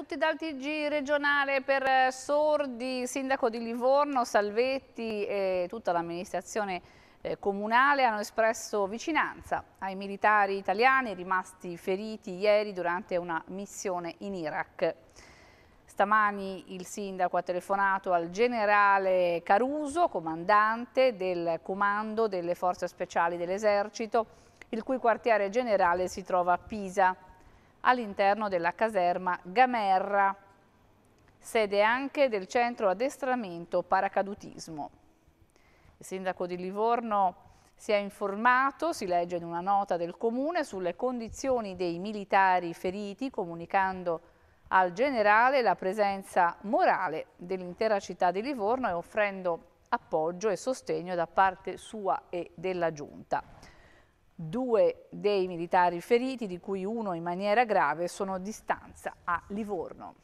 Tutti dal TG regionale per eh, Sordi, Sindaco di Livorno, Salvetti e tutta l'amministrazione eh, comunale hanno espresso vicinanza ai militari italiani rimasti feriti ieri durante una missione in Iraq. Stamani il sindaco ha telefonato al generale Caruso, comandante del comando delle forze speciali dell'esercito, il cui quartiere generale si trova a Pisa all'interno della caserma Gamerra, sede anche del centro addestramento paracadutismo. Il sindaco di Livorno si è informato, si legge in una nota del comune, sulle condizioni dei militari feriti, comunicando al generale la presenza morale dell'intera città di Livorno e offrendo appoggio e sostegno da parte sua e della giunta. Due dei militari feriti, di cui uno in maniera grave, sono a distanza a Livorno.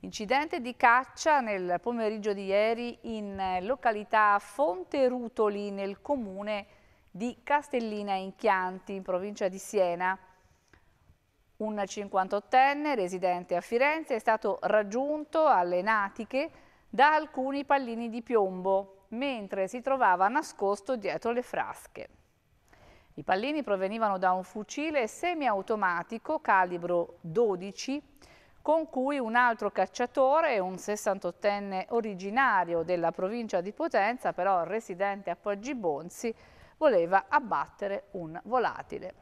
Incidente di caccia nel pomeriggio di ieri in eh, località Fonte Rutoli nel comune di Castellina in Chianti, in provincia di Siena. Un 58enne residente a Firenze è stato raggiunto alle natiche da alcuni pallini di piombo mentre si trovava nascosto dietro le frasche. I pallini provenivano da un fucile semiautomatico calibro 12 con cui un altro cacciatore, un 68enne originario della provincia di Potenza, però residente a Poggi Bonzi, voleva abbattere un volatile.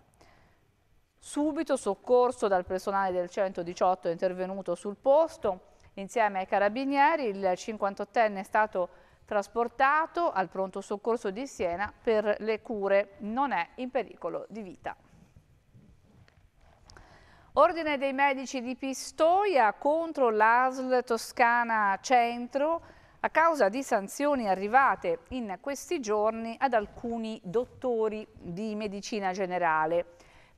Subito soccorso dal personale del 118 intervenuto sul posto, insieme ai carabinieri, il 58enne è stato trasportato al pronto soccorso di Siena per le cure, non è in pericolo di vita. Ordine dei medici di Pistoia contro l'ASL Toscana Centro a causa di sanzioni arrivate in questi giorni ad alcuni dottori di medicina generale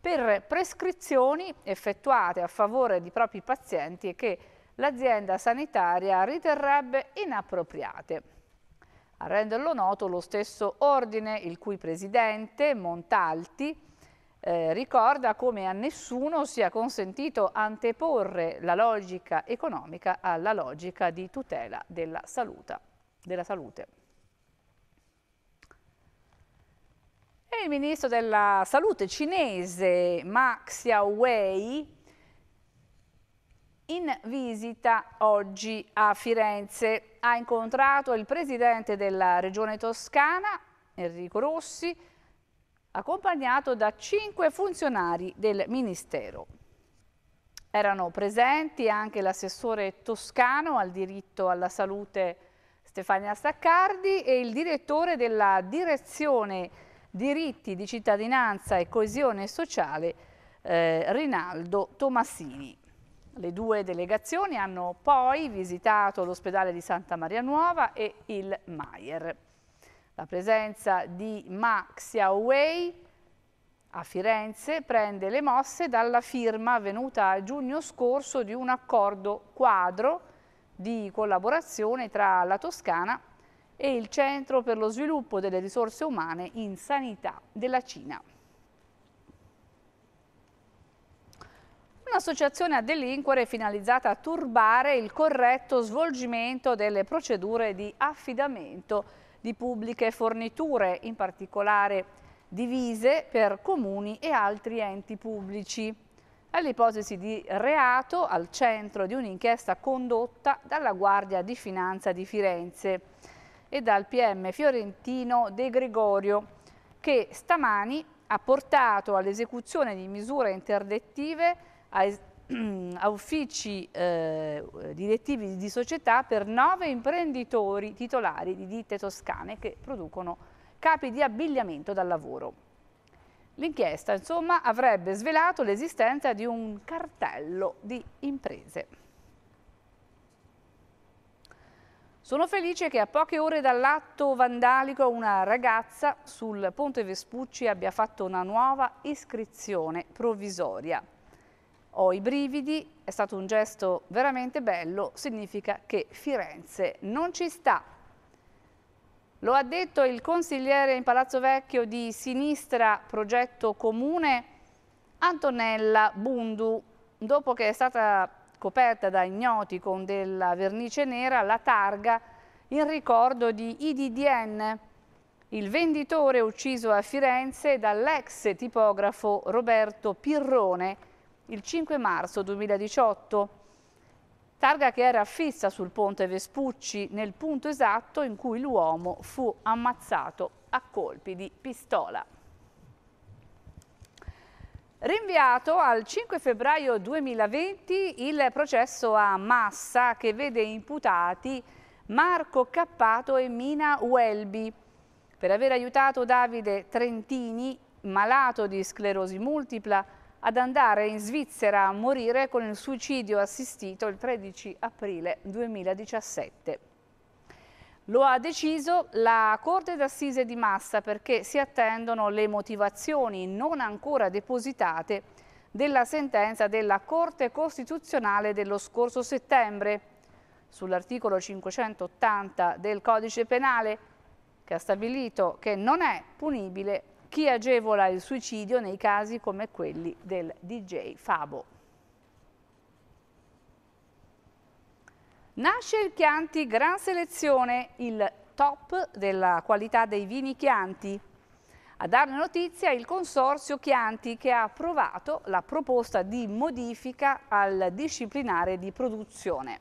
per prescrizioni effettuate a favore di propri pazienti e che l'azienda sanitaria riterrebbe inappropriate. A renderlo noto lo stesso ordine, il cui presidente, Montalti, eh, ricorda come a nessuno sia consentito anteporre la logica economica alla logica di tutela della, saluta, della salute. E il ministro della salute cinese, Ma Xiaowei, in visita oggi a Firenze. Ha incontrato il presidente della regione toscana, Enrico Rossi, accompagnato da cinque funzionari del Ministero. Erano presenti anche l'assessore toscano al diritto alla salute Stefania Staccardi e il direttore della direzione diritti di cittadinanza e coesione sociale eh, Rinaldo Tomasini. Le due delegazioni hanno poi visitato l'ospedale di Santa Maria Nuova e il Maier. La presenza di Ma Xiaowei a Firenze prende le mosse dalla firma avvenuta a giugno scorso di un accordo quadro di collaborazione tra la Toscana e il Centro per lo sviluppo delle risorse umane in sanità della Cina. Un'associazione a delinquere finalizzata a turbare il corretto svolgimento delle procedure di affidamento di pubbliche forniture, in particolare divise per comuni e altri enti pubblici. È l'ipotesi di reato al centro di un'inchiesta condotta dalla Guardia di Finanza di Firenze e dal PM fiorentino De Gregorio, che stamani ha portato all'esecuzione di misure interdettive a, a uffici eh, direttivi di società per nove imprenditori titolari di ditte toscane che producono capi di abbigliamento dal lavoro. L'inchiesta, insomma, avrebbe svelato l'esistenza di un cartello di imprese. Sono felice che a poche ore dall'atto vandalico una ragazza sul Ponte Vespucci abbia fatto una nuova iscrizione provvisoria. Ho i brividi, è stato un gesto veramente bello, significa che Firenze non ci sta. Lo ha detto il consigliere in Palazzo Vecchio di Sinistra Progetto Comune, Antonella Bundu, dopo che è stata coperta da ignoti con della vernice nera la targa in ricordo di IDDN, il venditore ucciso a Firenze dall'ex tipografo Roberto Pirrone, il 5 marzo 2018, targa che era fissa sul ponte Vespucci nel punto esatto in cui l'uomo fu ammazzato a colpi di pistola. Rinviato al 5 febbraio 2020 il processo a massa che vede imputati Marco Cappato e Mina Welby per aver aiutato Davide Trentini, malato di sclerosi multipla, ad andare in Svizzera a morire con il suicidio assistito il 13 aprile 2017. Lo ha deciso la Corte d'Assise di Massa perché si attendono le motivazioni non ancora depositate della sentenza della Corte Costituzionale dello scorso settembre sull'articolo 580 del Codice Penale che ha stabilito che non è punibile chi agevola il suicidio nei casi come quelli del DJ Fabo. Nasce il Chianti Gran Selezione, il top della qualità dei vini Chianti. A darne notizia il Consorzio Chianti che ha approvato la proposta di modifica al disciplinare di produzione.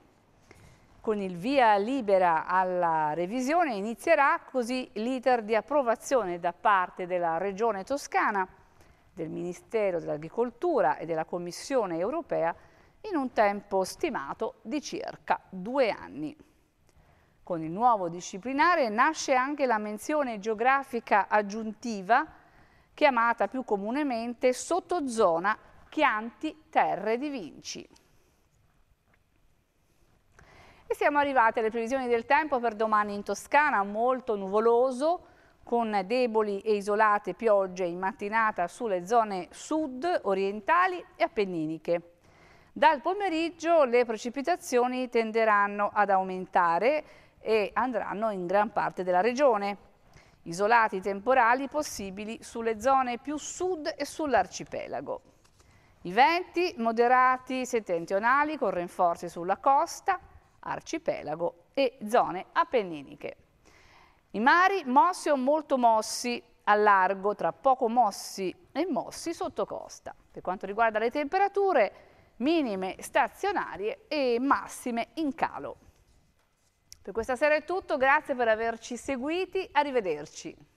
Con il via libera alla revisione inizierà così l'iter di approvazione da parte della Regione Toscana, del Ministero dell'Agricoltura e della Commissione europea in un tempo stimato di circa due anni. Con il nuovo disciplinare nasce anche la menzione geografica aggiuntiva chiamata più comunemente sottozona Chianti Terre di Vinci. E siamo arrivati alle previsioni del tempo per domani in Toscana, molto nuvoloso, con deboli e isolate piogge in mattinata sulle zone sud, orientali e appenniniche. Dal pomeriggio le precipitazioni tenderanno ad aumentare e andranno in gran parte della regione. Isolati temporali possibili sulle zone più sud e sull'arcipelago. I venti moderati settentrionali con rinforzi sulla costa, arcipelago e zone appenniniche. I mari mossi o molto mossi a largo, tra poco mossi e mossi sotto costa. Per quanto riguarda le temperature, minime stazionarie e massime in calo. Per questa sera è tutto, grazie per averci seguiti, arrivederci.